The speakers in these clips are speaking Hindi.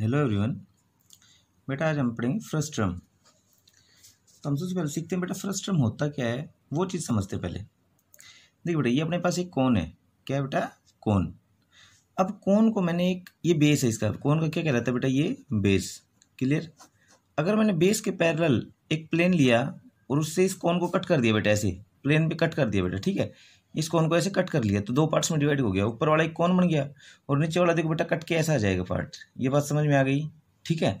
हेलो एवरीवन बेटा आज हम पढ़ेंगे फ्रस्ट्रम तो हम सबसे पहले सीखते हैं बेटा फ्रस्ट्रम होता क्या है वो चीज़ समझते पहले देखिए बेटा ये अपने पास एक कौन है क्या है बेटा कौन अब कौन को मैंने एक ये बेस है इसका कौन का क्या कहलाता है बेटा ये बेस क्लियर अगर मैंने बेस के पैरल एक प्लेन लिया और उससे इस कौन को कट कर दिया बेटा ऐसे प्लेन पर कट कर दिया बेटा ठीक है इस कोन को ऐसे कट कर लिया तो दो पार्ट्स में डिवाइड हो गया ऊपर वाला एक कौन बन गया और नीचे वाला देखो बेटा कट के ऐसा आ जाएगा पार्ट ये बात समझ में आ गई ठीक है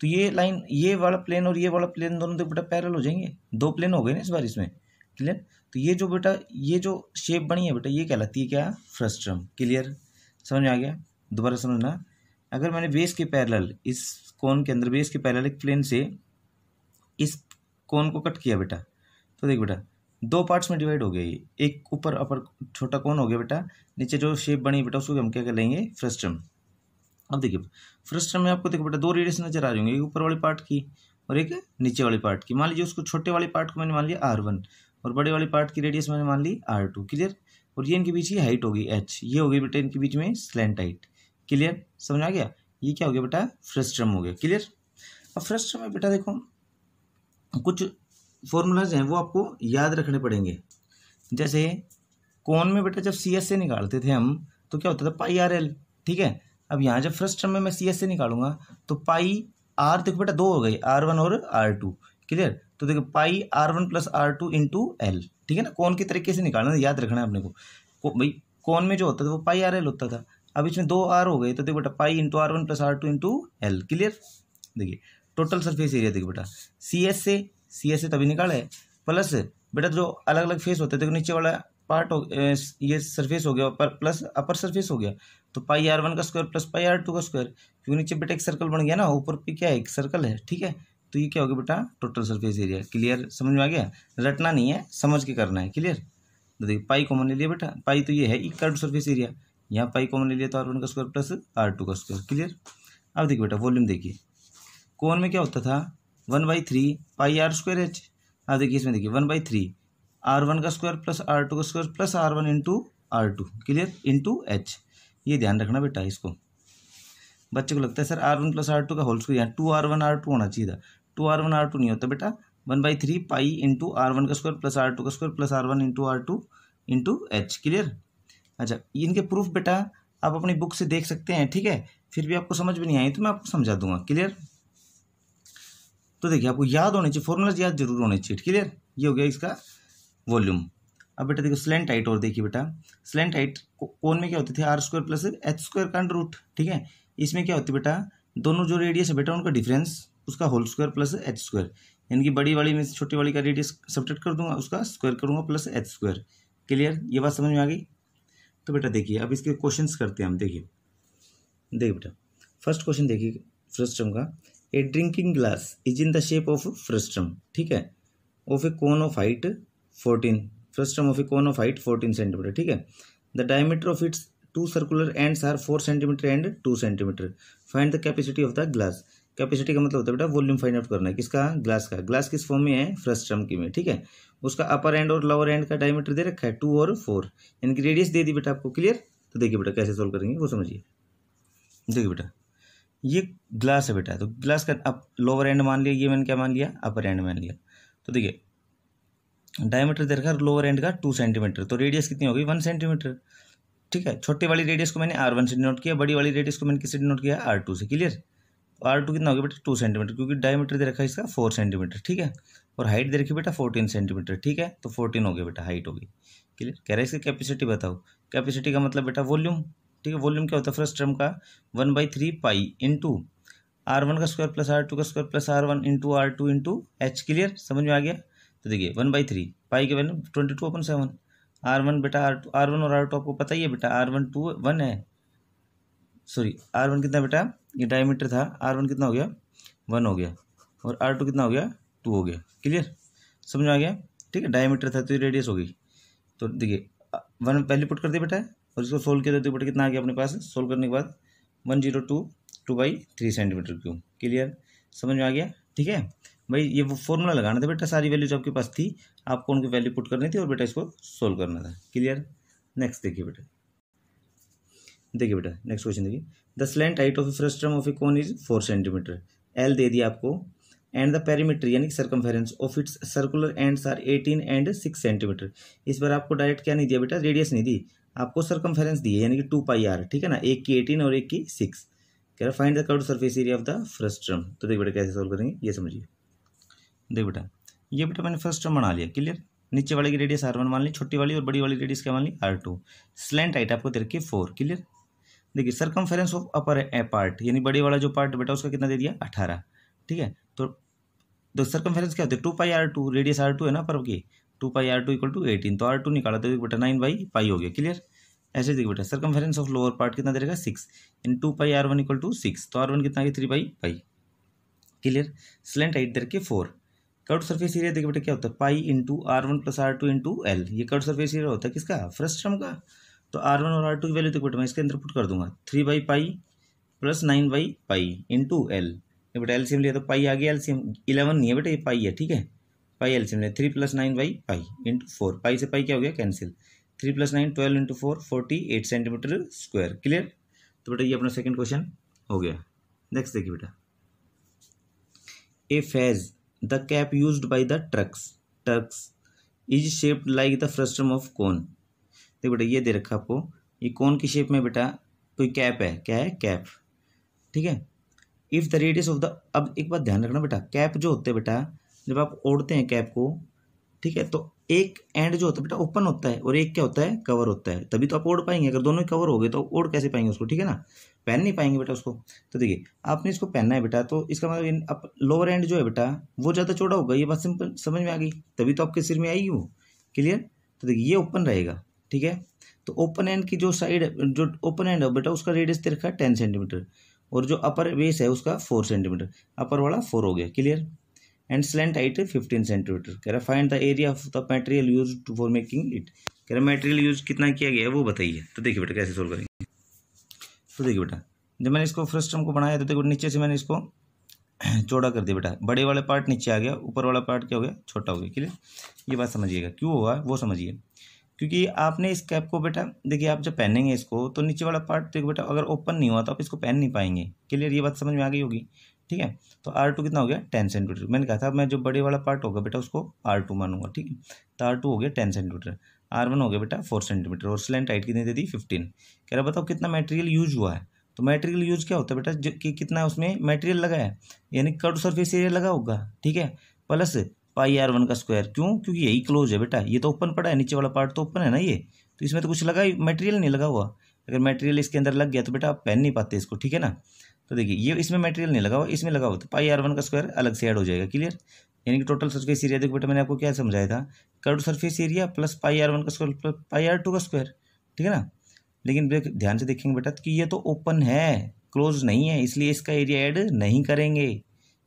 तो ये लाइन ये वाला प्लेन और ये वाला प्लेन दोनों देखो बेटा पैरल हो जाएंगे दो प्लेन हो गए ना इस बार इसमें क्लियर तो ये जो बेटा ये जो शेप बनी है बेटा ये कहलाती है क्या फ्रस्ट्रम क्लियर समझ में आ गया दोबारा समझना अगर मैंने बेस के पैरल इस कोन के अंदर बेस के पैरल एक प्लेन से इस कोन को कट किया बेटा तो देख बेटा दो पार्ट्स में डिवाइड हो गया ये एक ऊपर अपर छोटा कौन हो गया बेटा नीचे जो शेप बनी बेटा उसको हम क्या कर लेंगे फ्रस्टम अब देखिए फ्रस्टम में आपको देखो बेटा दो रेडियस नजर आ रही होंगे एक ऊपर वाले पार्ट की और एक नीचे वाले पार्ट की मान लीजिए उसको छोटे वाले पार्ट को मैंने मान लिया आर वन और बड़े वाले पार्ट की रेडियस मैंने मान ली आर टू क्लियर और ये इनके बीच की हाइट होगी एच ये होगी बेटा इनके बीच में स्लेंट हाइट क्लियर समझ आ गया ये क्या हो गया बेटा फ्रस्टम हो गया क्लियर अब फ्रस्टम में बेटा देखो कुछ फॉर्मूलाज हैं वो आपको याद रखने पड़ेंगे जैसे कौन में बेटा जब सी एस से निकालते थे हम तो क्या होता था पाई आर एल ठीक है अब यहाँ जब फर्स्ट टर्म में मैं सी एस से निकालूंगा तो पाई आर देखो बेटा दो हो गए आर वन और आर टू क्लियर तो देखो pi R one plus R two into L ठीक है ना कौन के तरीके से निकालना याद रखना है अपने को भाई कौन में जो होता था वो पाई आर एल होता था अब इसमें दो आर हो गए तो देखो बेटा pi into R one plus R two into L clear देखिए टोटल सरफेस एरिया देखो बेटा सी एस से सी ए से तभी निकाले प्लस बेटा जो अलग अलग फेस होते थे तो नीचे वाला पार्ट हो ये सरफेस हो गया पर प्लस अपर सरफेस हो गया तो पाई आर वन का square plus pi R two का स्क्वायर क्योंकि नीचे बेटा एक सर्कल बन गया ना ऊपर पे क्या है एक सर्कल है ठीक है तो ये क्या हो गया बेटा टोटल सरफेस एरिया क्लियर समझ में आ गया रटना नहीं है समझ के करना है क्लियर तो देखिए पाई कॉमन ले लिया बेटा पाई तो ये है एक कर्ड सर्फेस एरिया यहाँ पाई कॉमन ले लिया तो आर वन का स्क्वायर प्लस आर टू का स्क्वायर क्लियर अब देखिए बेटा वॉल्यूम देखिए कौन में क्या होता था one by three pi R square H अब हाँ, देखिए इसमें देखिए one by three R one का स्क्वायर प्लस आर टू का square plus R one into R two clear into H ये ध्यान रखना बेटा इसको बच्चे को लगता है sir R one plus R two का होल स्क्वायर यहाँ two R one R two होना चाहिए था two R one R two नहीं होता बेटा one by three pi into R one का स्क्वायर प्लस आर टू का square plus R one into R two into H clear अच्छा इनके प्रूफ बेटा आप अपनी बुक से देख सकते हैं ठीक है फिर भी आपको समझ में नहीं आई तो मैं आपको समझा दूंगा क्लियर तो देखिए आपको याद होने चाहिए फॉर्मूलाज याद जरूर होने चाहिए क्लियर ये हो गया इसका वॉल्यूम अब बेटा देखो स्लेंट हाइट और देखिए बेटा स्लेंट हाइट कौन में क्या होती थी R square plus H square का रूट ठीक है इसमें क्या होती है बेटा दोनों जो रेडियस है बेटा उनका डिफरेंस उसका whole square plus H square यानी कि बड़ी वाली में से छोटी वाली का रेडियस सब्ट्रैक्ट कर दूंगा उसका स्क्वायर करूंगा प्लस एच स्क्वायर क्लियर ये बात समझ में आ गई तो बेटा देखिए अब इसके क्वेश्चंस करते हैं हम देखिए देखिए बेटा फर्स्ट क्वेश्चन देखिए फर्स्ट टर्म का a drinking glass is in the shape of frustum ठीक है of a cone of height fourteen frustum of a cone of height fourteen centimetre ठीक है the diameter of its two circular ends are four centimetre and two centimetre find the capacity of the glass capacity का मतलब होता है बेटा वॉल्यूम फाइंड आउट करना है किसका ग्लास का ग्लास किस फॉर्म में है फ्रस्ट्रम की में ठीक है उसका अपर एंड और लोअर एंड का डायमीटर दे रखा है टू और फोर यानी कि रेडियस दे दी बेटा आपको क्लियर तो देखिए बेटा कैसे सोल्व करेंगे वो समझिए देखिए बेटा ये ग्लास है बेटा तो ग्लास का अब लोअर एंड मान लिया ये मैंने क्या मान लिया अपर एंड मान लिया तो देखिए डायमीटर दे रखा लोअर एंड का टू सेंटीमीटर तो रेडियस कितनी होगी वन सेंटीमीटर ठीक है छोटी वाली रेडियस को मैंने आर वन से डिनोट किया बड़ी वाली रेडियस को मैंने किससे डिनोट किया आर टू से क्लियर तो आर टू कितना होगा बेटा टू सेंटीमीटर क्योंकि डायमीटर दे रखा है इसका फोर सेंटीमीटर ठीक है और हाइट दे रखी बेटा फोर्टीन सेंटीमीटर ठीक है तो फोर्टीन हो गया बेटा हाइट होगी क्लियर कह रहा है इसकी कैपेसिटी बताओ कैपेसिटी का मतलब बेटा वॉल्यूम ठीक है वॉल्यूम क्या होता है फर्स्ट टर्म का one by three pi into R one का स्क्वायर प्लस आर टू का square plus R one into R two into H clear समझ में आ गया तो देखिए वन बाई थ्री पाई के value twenty two upon seven R one बेटा आर टू आर वन और आर टू आपको पता ही है बेटा आर वन टू वन है सॉरी आर वन कितना बेटा ये डायमीटर था आर वन कितना हो गया वन हो गया और आर टू कितना हो गया टू हो गया क्लियर समझ में आ गया ठीक है डायमीटर था तो ये रेडियस हो गई तो देखिए वन पहले पुट कर दिया बेटा और इसको सोल्व किया तो त्रिपट कितना आ गया अपने पास सोल्व करने के बाद one zero two two by three centimetre cube clear समझ में आ गया ठीक है भाई ये वो फॉर्मूला लगाना था बेटा सारी वैल्यू जो आपके पास थी आपको उनकी वैल्यू पुट करनी थी और बेटा इसको सोल्व करना था क्लियर नेक्स्ट देखिए बेटा देखिए बेटा नेक्स्ट क्वेश्चन देखिए the slant height of frustum of a cone is four centimetre L दे दिया आपको एंड द पेरीमीटर यानी circumference of its circular ends are eighteen and six centimetre इस बार आपको डायरेक्ट क्या नहीं दिया बेटा रेडियस नहीं दी आपको सरकमफेरेंस दी है यानी कि टू पाई आर ठीक है ना एक की एटीन और एक की सिक्स कह रहा find the curve surface area of the first term तो देख बेटा कैसे सॉल्व करेंगे ये समझिए देख बेटा ये बेटा मैंने फर्स्ट टर्म बना लिया क्लियर नीचे वाले की रेडियस आर वन मान ली छोटी वाली और बड़ी वाली रेडियस क्या मान ली आर टू स्लेंट आइट आपको दे फोर क्लियर देखिए circumference of upper a part यानी बड़े वाला जो पार्ट बेटा उसका कितना दे दिया अठारह ठीक है तो तो सरकमफेरेंस क्या होता है two pi R two radius R two है ना पर्व की two pi R two equal to eighteen तो आर टू निकाला तो एक बेटा नाइन बाई पाई हो गया क्लियर ऐसे देखिए बेटा circumference of lower part कितना देगा six in two pi R one equal to six तो आर वन कितना three by pi clear slant height देखिए फोर कर्ड सर्फेस एरिया देखिए बेटा क्या होता है pi into R one plus R two into L ये कर्ड सर्फेस एरिया होता है किसका टर्म का तो आर वन और आर टू की वैल्यू देखिए बेटा मैं इसके अंदर पुट कर दूंगा three by pi plus nine by pi into L बेटा एल सी एम लिया तो पाई आ गया एल सी एम इलेवन नहीं है बेटा ये पाई है ठीक है पाई एल्सियम ले three plus nine by pi into four pi से पाई क्या हो गया cancel three plus nine twelve into four forty eight centimetre square clear तो बेटा ये अपना सेकंड क्वेश्चन हो गया नेक्स्ट देखिए बेटा a fez the cap used by the Turks Turks is shaped like the frustum of cone देखो बेटा ये दे रखा आपको ये कौन की शेप में बेटा कोई कैप है क्या है कैप ठीक है if the radius of the अब एक बात ध्यान रखना बेटा कैप जो होते हैं बेटा जब आप ओढ़ते हैं कैप को ठीक है तो एक एंड जो होता है बेटा ओपन होता है और एक क्या होता है कवर होता है तभी तो आप ओढ़ पाएंगे अगर दोनों ही कवर हो गए तो ओढ़ कैसे पाएंगे उसको ठीक है ना पहन नहीं पाएंगे बेटा उसको तो देखिए आपने इसको पहनना है बेटा तो इसका मतलब आप लोअर एंड जो है बेटा वो ज़्यादा चौड़ा होगा ये बात सिंपल समझ में आ गई तभी तो आपके सिर में आएगी वो क्लियर तो देखिए ये ओपन रहेगा ठीक है तो ओपन एंड की जो साइड जो ओपन एंड है बेटा उसका रेडियस रखा है टेन सेंटीमीटर और जो अपर बेस है उसका फोर सेंटीमीटर अपर वाला फोर हो गया clear and slant height 15 centimetre कह रहा find the area of the material used for making it कह रहा मटेरियल यूज कितना किया गया है वो बताइए तो देखिए बेटा कैसे सोल्व करेंगे तो देखिए बेटा जब मैंने इसको फर्स्ट टर्म को बनाया तो देखो नीचे से मैंने इसको चौड़ा कर दिया बेटा बड़े वाला पार्ट नीचे आ गया ऊपर वाला पार्ट क्या हो गया छोटा हो गया क्लियर ये बात समझिएगा क्यों हुआ वो समझिए क्योंकि आपने इस कैप को बेटा देखिए आप जब पहनेंगे इसको तो नीचे वाला पार्ट देखो बेटा अगर ओपन नहीं हुआ तो आप इसको पहन नहीं पाएंगे क्लियर ये बात समझ में आ गई होगी ठीक है तो आर टू कितना हो गया टेन सेंटीमीटर मैंने कहा था मैं जो बड़े वाला पार्ट होगा बेटा उसको आर टू मानूंगा ठीक है तो आर टू हो गया टेन सेंटीमीटर आर वन हो गया बेटा फोर सेंटीमीटर और स्लेंट हाइट कितनी दे दी फिफ्टीन कह रहा बताओ कितना मटेरियल यूज हुआ है तो मटेरियल यूज क्या होता है बेटा कि कितना उसमें मटेरियल लगा है यानी कट सरफेस एरिया लगा होगा ठीक है प्लस पाई आर वन का स्क्वायर क्यों क्योंकि यही क्लोज है बेटा ये तो ओपन पड़ा है नीचे वाला पार्ट तो ओपन है ना ये तो इसमें तो कुछ लगा मटेरियल नहीं लगा हुआ अगर मटेरियल इसके अंदर लग गया तो बेटा आप पहन नहीं पाते इसको ठीक है ना तो देखिए ये इसमें मटेरियल नहीं लगा हुआ इसमें लगा हुआ तो पाई आर वन का स्क्वायर अलग से ऐड हो जाएगा क्लियर यानी कि टोटल सर्फेस एरिया देखो बेटा मैंने आपको क्या समझाया था curved surface area plus pi R one का square plus pi R two का स्क्वायर ठीक है ना लेकिन ध्यान से देखेंगे बेटा कि ये तो ओपन है क्लोज नहीं है इसलिए इसका एरिया ऐड नहीं करेंगे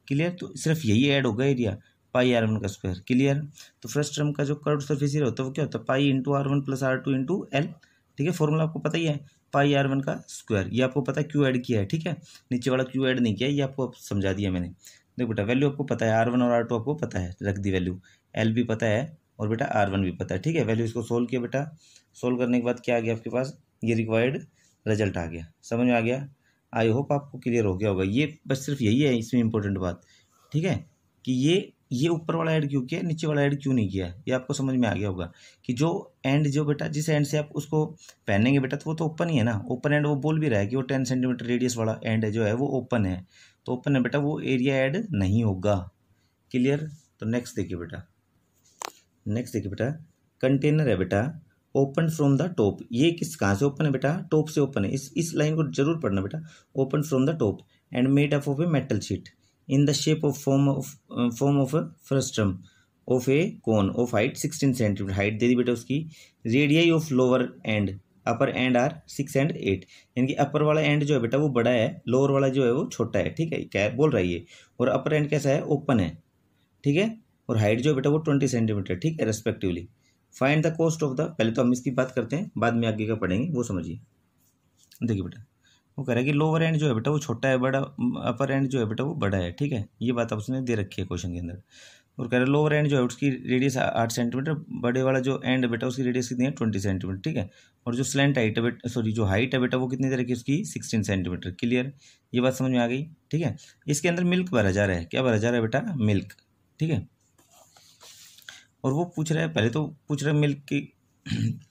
क्लियर तो सिर्फ यही ऐड होगा एरिया पाई आर वन का स्क्वायर क्लियर तो फर्स्ट टर्म का जो कर्ड सर्फेस एरिया होता है वो क्या होता है pi into R one plus R two into L ठीक है फॉर्मूला आपको पता ही है पाई आर वन का स्क्वायर ये आपको पता है क्यू ऐड किया है ठीक है नीचे वाला क्यू ऐड नहीं किया ये आपको समझा दिया मैंने देखो बेटा वैल्यू आपको पता है आर वन और आर टू आपको पता है रख दी वैल्यू एल भी पता है और बेटा आर वन भी पता है ठीक है वैल्यू इसको सोल्व किया बेटा सोल्व करने के बाद क्या आ गया आपके पास ये रिक्वायर्ड रिजल्ट आ गया समझ में आ गया आई होप आपको क्लियर हो गया होगा ये बस सिर्फ यही है इसमें इंपॉर्टेंट बात ठीक है कि ये ये ऊपर वाला ऐड क्यों किया नीचे वाला ऐड क्यों नहीं किया ये आपको समझ में आ गया होगा कि जो एंड जो बेटा जिस एंड से आप उसको पहनेंगे बेटा तो वो तो ओपन ही है ना ओपन एंड वो बोल भी रहा है कि वो टेन सेंटीमीटर रेडियस वाला एंड है जो है वो ओपन है तो ओपन है बेटा वो एरिया ऐड नहीं होगा क्लियर तो नेक्स्ट देखिए बेटा नेक्स्ट देखिए बेटा कंटेनर है बेटा ओपन फ्रॉम द टॉप ये किस कहाँ से ओपन है बेटा टॉप से ओपन है इस इस लाइन को जरूर पढ़ना बेटा open from the top end made up of a metal sheet in the shape of form of uh, form of a frustum of a cone of height 16 height दे दी बेटा उसकी radii of lower end upper end are six and eight यानी कि अपर वाला एंड जो है बेटा वो बड़ा है लोअर वाला जो है वो छोटा है ठीक है क्या बोल रहा है ये और अपर एंड कैसा है ओपन है ठीक है और हाइट जो है बेटा वो ट्वेंटी सेंटीमीटर ठीक है respectively find the cost of the पहले तो हम इसकी बात करते हैं बाद में आगे का पढ़ेंगे वो समझिए देखिए बेटा वो कह रहा है कि लोअर एंड जो है बेटा वो छोटा है बड़ा अपर एंड जो है बेटा वो बड़ा है ठीक है ये बात उसने दे रखी है क्वेश्चन के अंदर और कह रहे हैं लोअर एंड जो है उसकी रेडियस आठ सेंटीमीटर बड़े वाला जो एंड बेटा उसकी रेडियस कितनी है ट्वेंटी सेंटीमीटर ठीक है और जो स्लेंट हाइट है सॉरी जो हाइट है बेटा वो कितनी दे रखी है उसकी सिक्सटीन सेंटीमीटर क्लियर ये बात समझ में आ गई ठीक है इसके अंदर मिल्क भरा जा रहा है क्या भरा जा रहा है बेटा मिल्क ठीक है और वो पूछ रहा है पहले तो पूछ रहे मिल्क की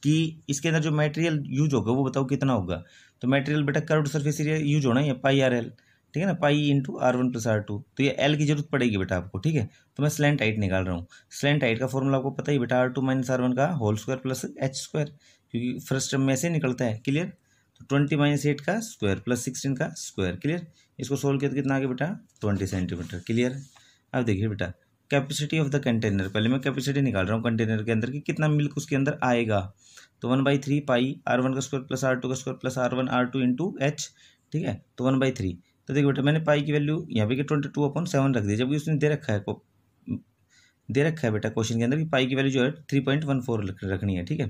कि इसके अंदर जो मटेरियल यूज होगा वो बताओ कितना होगा तो मेटेरियल बेटा कर्व सरफेस एरिया यूज होना है पाई आर एल ठीक है ना pi into R one plus R two तो ये एल की जरूरत पड़ेगी बेटा आपको ठीक है तो मैं स्लेंट हाइट निकाल रहा हूँ स्लेंट हाइट का फॉर्मूला आपको पता ही बेटा R two minus R one का whole square plus H square क्योंकि फर्स्ट टर्म में से निकलता है क्लियर तो ट्वेंटी माइनस एट का स्क्वायर प्लस सिक्सटीन का स्क्वायर क्लियर इसको सोल्व किया तो कितना आ गया बेटा ट्वेंटी सेंटीमीटर क्लियर अब देखिए बेटा कैपेसिटी ऑफ द कंटेनर पहले मैं कैपेसिटी निकाल रहा हूँ कंटेनर के अंदर कि कितना मिल्क उसके अंदर आएगा तो one by three pi R one का स्क्वायर प्लस आर टू का square plus R one R two into H ठीक है तो वन बाई थ्री तो देखिए बेटा मैंने पाई की वैल्यू यहाँ पे ट्वेंटी टू अपॉन सेवन रख दिया जबकि उसने दे रखा है दे रखा है बेटा क्वेश्चन के अंदर कि पाई की वैल्यू जो है थ्री पॉइंट वन फोर रखनी है ठीक है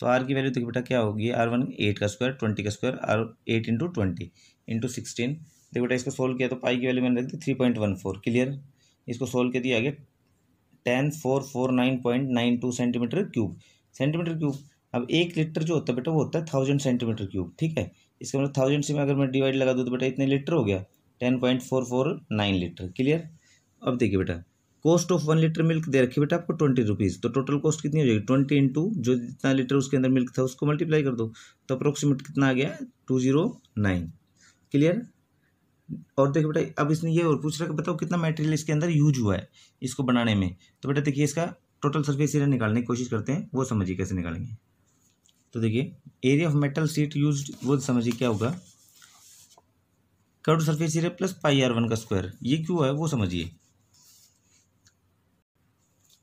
तो आर की वैल्यू देखिए बेटा क्या होगी आर वन एट का स्क्वायर ट्वेंटी का square R eight into twenty into sixteen देखिए बेटा इसको सोल्व किया तो पाई की वैल्यू मैंने रख दी three point one four clear इसको सोल्व के दिया आगे ten four four nine point nine two centimetre cube centimetre cube अब एक लीटर जो होता है बेटा वो होता है थाउजेंड सेंटीमीटर क्यूब ठीक है इसका मतलब थाउजेंड से मैं अगर मैं डिवाइड लगा दूँ तो बेटा इतने लीटर हो गया ten point four four nine litre clear अब देखिए बेटा cost of one litre milk दे रखी बेटा आपको ट्वेंटी रुपीज़ तो टोटल कॉस्ट कितनी हो जाएगी ट्वेंटी इंटू जो जितना लीटर उसके अंदर मिल्क था उसको मल्टीप्लाई कर दो तो अप्रोक्सीमेट कितना आ गया टू जीरो नाइन क्लियर और देखो बेटा अब इसने ये और पूछ रहा है कि बताओ कितना मटेरियल इसके अंदर यूज हुआ है इसको बनाने में तो बेटा देखिए इसका टोटल सर्फेस एरिया निकालने की कोशिश करते हैं वो समझिए कैसे निकालेंगे तो देखिए area of metal sheet use वो समझिए क्या होगा curved surface area plus pi R one का स्क्वायर ये क्यों है वो समझिए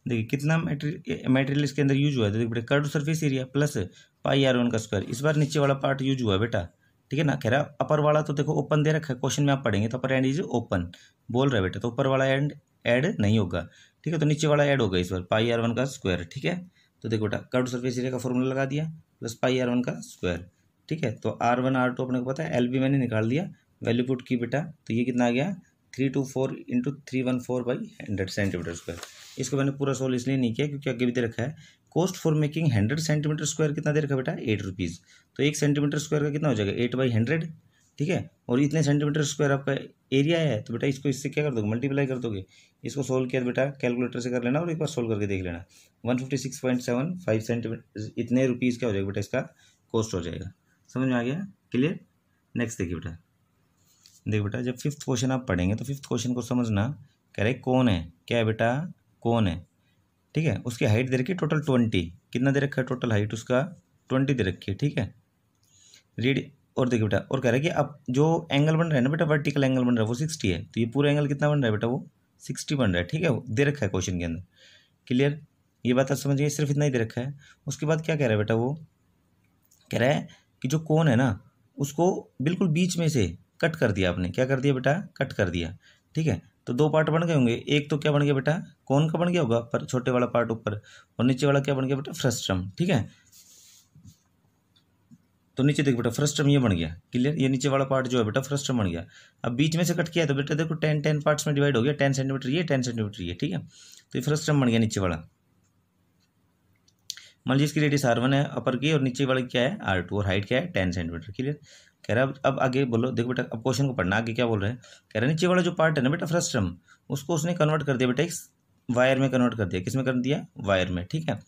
देखिए कितना मेटेरियल इसके अंदर यूज हुआ है तो देखिए बेटा curved surface area plus pi R one का स्क्वायर इस बार नीचे वाला पार्ट यूज हुआ है बेटा ठीक है ना कह रहा अपर वाला तो देखो ओपन दे रखा है क्वेश्चन में आप पढ़ेंगे तो अपर एंड इज ओपन बोल रहे बेटा तो ऊपर वाला एंड ऐड नहीं होगा ठीक है तो नीचे वाला ऐड होगा इस बार पाई आर वन का स्क्वायर ठीक है तो देखो बेटा कर्व सर्फेस एरिया का फॉर्मूला लगा दिया प्लस पाई आर वन का स्क्वायर ठीक है तो आर वन आर टू अपने को पता है एल बी मैंने निकाल दिया वैल्यू पुट की बेटा तो ये कितना आ गया three two four into three one four by hundred centimetre square इसको मैंने पूरा सोल्व इसलिए नहीं किया क्योंकि आगे भी दे रखा है cost for making hundred centimetre square कितना दे रखा बेटा एट रुपीज़ तो एक सेंटीमीटर स्क्वायर का कितना हो जाएगा एट बाई हंड्रेड ठीक है और इतने सेंटीमीटर स्क्वायर आपका एरिया है तो बेटा इसको इससे क्या कर दोगे मल्टीप्लाई कर दोगे इसको सोल्व किया बेटा कैलकुलेटर से कर लेना और एक बार सोल्व करके देख लेना one fifty six point seven five centimetre इतने रुपीज़ क्या हो जाएगा बेटा इसका कॉस्ट हो जाएगा समझ में आ गया क्लियर नेक्स्ट देखिए बेटा देख बेटा जब फिफ्थ क्वेश्चन आप पढ़ेंगे तो फिफ्थ क्वेश्चन को समझना कह रहे कौन है क्या है बेटा कौन है ठीक है उसकी हाइट दे रखी है टोटल ट्वेंटी कितना दे रखा है टोटल हाइट उसका ट्वेंटी दे रखी है ठीक है रीड और देखिए बेटा और कह रहा है कि अब जो एंगल बन रहा है ना बेटा वर्टिकल एंगल बन रहा है वो सिक्सटी है तो ये पूरा एंगल कितना बन रहा है बेटा वो सिक्सटी बन रहा है ठीक है वो दे रखा है क्वेश्चन के अंदर क्लियर ये बात आप समझिए सिर्फ इतना ही दे रखा है उसके बाद क्या कह रहा है बेटा वो कह रहा है कि जो कोन है ना उसको बिल्कुल बीच में से कट कर दिया आपने क्या कर दिया बेटा कट कर दिया ठीक है तो दो पार्ट बन गए होंगे एक तो क्या बन गया बेटा कौन का बन गया होगा पर छोटे वाला पार्ट ऊपर और नीचे वाला क्या बन गया बेटा फ्रस्ट्रम ठीक है तो नीचे देखो बेटा फर्स्ट टर्म ये बन गया क्लियर ये नीचे वाला पार्ट जो है बेटा फर्स्ट टर्म बन गया अब बीच में से कट किया तो बेटा देखो टेन टेन पार्ट्स में डिवाइड हो गया टेन सेंटीमीटर ये टेन सेंटीमीटर ये ठीक है तो ये फर्स्ट टर्म बन गया नीचे वाला मान लीजिए इसकी रेडियस आर वन है अपर की और नीचे वाला क्या है आर टू और हाइट क्या है टेन सेंटीमीटर क्लियर कह रहा है अब आगे बोलो देखो बेटा अब क्वेश्चन को पढ़ना आगे क्या बोल रहे हैं कह रहा है नीचे वाला जो पार्ट है ना बेटा फर्स्ट टर्म उसको उसने कन्वर्ट कर दिया बेटा एक वायर में कन्वर्ट कर दिया किस में कर दिया वायर में ठीक है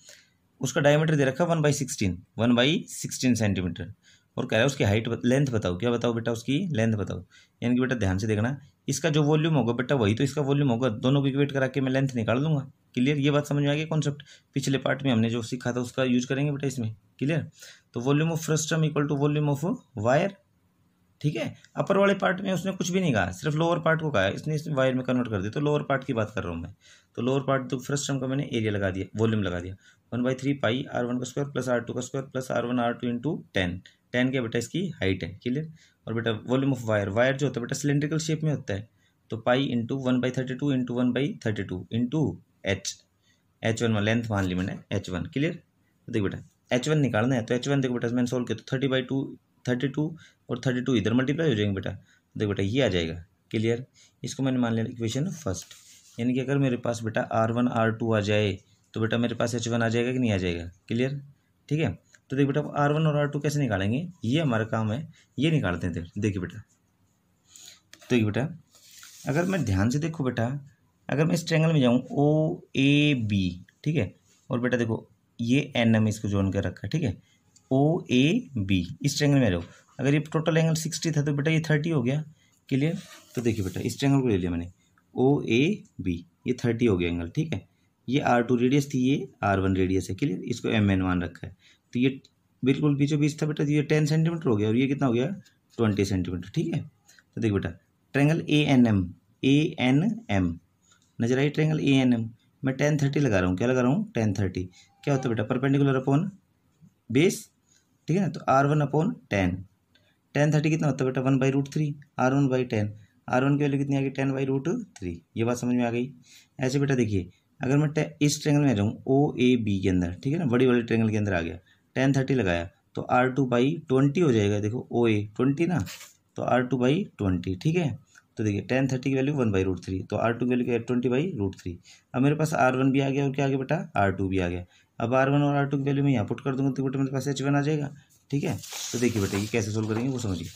उसका डायमीटर दे रखा one by sixteen one by sixteen centimetre और कह रहा है उसकी हाइट लेंथ बताओ क्या बताओ बेटा उसकी लेंथ बताओ यानी कि बेटा ध्यान से देखना इसका जो वॉल्यूम होगा बेटा वही तो इसका वॉल्यूम होगा दोनों को इक्वेट करा के मैं लेंथ निकाल दूंगा क्लियर ये बात समझ में आ गया कॉन्सेप्ट पिछले पार्ट में हमने जो सीखा था उसका यूज करेंगे बेटा इसमें क्लियर तो volume of frustum equal to volume of wire ठीक है अपर वाले पार्ट में उसने कुछ भी नहीं कहा सिर्फ लोअर पार्ट को कहा इसने इसमें वायर में कन्वर्ट कर दिया तो लोअर पार्ट की बात कर रहा हूँ मैं तो लोअर पार्ट तो फ्रस्टम का मैंने एरिया लगा दिया वॉल्यूम लगा दिया one by three pi R one का स्क्वायर प्लस आर टू का square plus R one R two into ten ten क्या बेटा इसकी हाइट है क्लियर और बेटा वॉल्यूम ऑफ वायर वायर जो होता है बेटा सिलेंड्रिकल शेप में होता है तो pi into one by thirty two into one by thirty two into H H one length मान ली मैंने एच वन क्लियर तो देखो बेटा एच वन निकालना है तो एच वन देखो बेटा मैंने सोल्व किया तो thirty by two thirty two और थर्टी टू इधर मल्टीप्लाई हो जाएंगे बेटा तो देखो बेटा ये आ जाएगा क्लियर इसको मैंने मान लिया इक्वेशन फर्स्ट यानी कि अगर मेरे पास बेटा आर वन आर टू आ जाए तो बेटा मेरे पास एच वन आ जाएगा कि नहीं आ जाएगा क्लियर ठीक है तो देखिए बेटा आर वन और आर टू कैसे निकालेंगे ये हमारा काम है ये निकालते हैं देखिए बेटा देखिए तो बेटा अगर मैं ध्यान से देखूँ बेटा अगर मैं इस ट्रैंगल में जाऊँ ओ ए बी ठीक है और बेटा देखो ये एन एम इसको जोन कर रखा है ठीक है ओ ए बी इस ट्रैंगल में रहो अगर ये टोटल एंगल सिक्सटी था तो बेटा ये थर्टी हो गया क्लियर तो देखिए बेटा इस ट्रैंगल को ले लिया मैंने ओ ए बी ये थर्टी हो गया एंगल ठीक है ये आर टू रेडियस थी ये आर वन रेडियस है क्लियर इसको एम एन वन रखा है तो ये बिल्कुल बीचों बीच था बेटा तो ये टेन सेंटीमीटर हो गया और ये कितना हो गया ट्वेंटी सेंटीमीटर ठीक है तो देखिए बेटा triangle A N M A N M नजर आई ट्रेंगल ए एन एम मैं टेन थर्टी लगा रहा हूँ क्या लगा रहा हूँ टेन थर्टी क्या होता है बेटा परपेंडिकुलर अपॉन बेस ठीक है ना तो R one upon tan tan thirty कितना होता है बेटा one by root three R one by ten R one की वैल्यू कितनी आ गई टेन बाई रूट थ्री ये बात समझ में आ गई ऐसे बेटा देखिए अगर मैं इस ट्रेंगल में रहूँ ओ ए बी के अंदर ठीक है ना बड़ी वाले ट्रेंगल के अंदर आ गया टेन थर्टी लगाया तो आर टू बाई ट्वेंटी हो जाएगा देखो ओ ए ट्वेंटी ना तो आर टू बाई ट्वेंटी ठीक है तो देखिए टेन थर्टी की value one by root three तो आर टू की value twenty by root three अब मेरे पास आर वन भी आ गया और क्या आ गया बेटा आर टू भी आ गया अब आर वन और आर टू की वैल्यू मैं यहाँ पुट कर दूँगा तो बेटा मेरे पास एच वन आ जाएगा ठीक है तो देखिए बेटा ये कैसे सोल्व करेंगे वो समझिए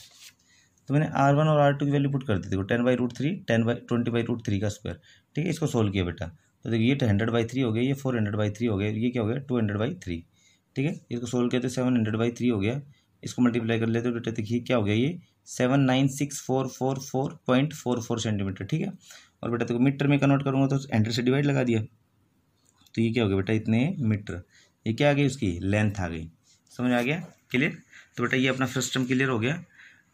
तो मैंने आर वन और आर टू की वैल्यू पुट कर दी देखो ten by root three ten by twenty by root three का स्क्वायर ठीक है इसको सोल्व किया बेटा तो देखिए ये हंड्रेड बाई थ्री हो गया ये फोर हंड्रेड बाई थ्री हो गया ये क्या हो गया टू हंड्रेड बाई थ्री ठीक है इसको सोल्व करते सेवन हंड्रेड बाई थ्री हो गया इसको मल्टीप्लाई कर लेते हो बेटा देखिए क्या हो गया ये seven nine six four four four point four four centimetre ठीक है और बेटा देखो मीटर में कन्वर्ट करूँगा तो हंड्रेड से डिवाइड लगा दिया तो ये क्या हो गया बेटा इतने मीटर ये क्या आ गई उसकी लेंथ आ गई समझ आ गया क्लियर तो बेटा ये अपना फर्स्ट टर्म क्लियर हो गया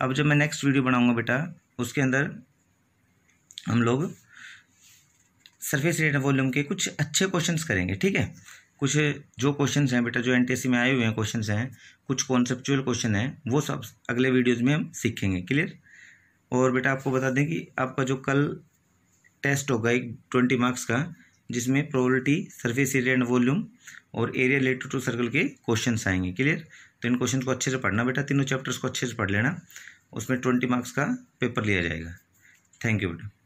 अब जब मैं नेक्स्ट वीडियो बनाऊँगा बेटा उसके अंदर हम लोग सरफेस एरिया वॉल्यूम के कुछ अच्छे क्वेश्चंस करेंगे ठीक है कुछ जो क्वेश्चंस हैं बेटा जो सी में आए हुए हैं क्वेश्चंस हैं कुछ कॉन्सेप्चुअल क्वेश्चन हैं वो सब अगले वीडियोज़ में हम सीखेंगे क्लियर और बेटा आपको बता दें कि आपका जो कल टेस्ट होगा एक ट्वेंटी मार्क्स का जिसमें probability surface area and volume और एरिया रिलेटेड टू सर्कल के क्वेश्चन आएंगे क्लियर तो इन क्वेश्चन को अच्छे से पढ़ना बेटा तीनों चैप्टर्स को अच्छे से पढ़ लेना उसमें ट्वेंटी मार्क्स का पेपर लिया जाएगा थैंक यू बेटा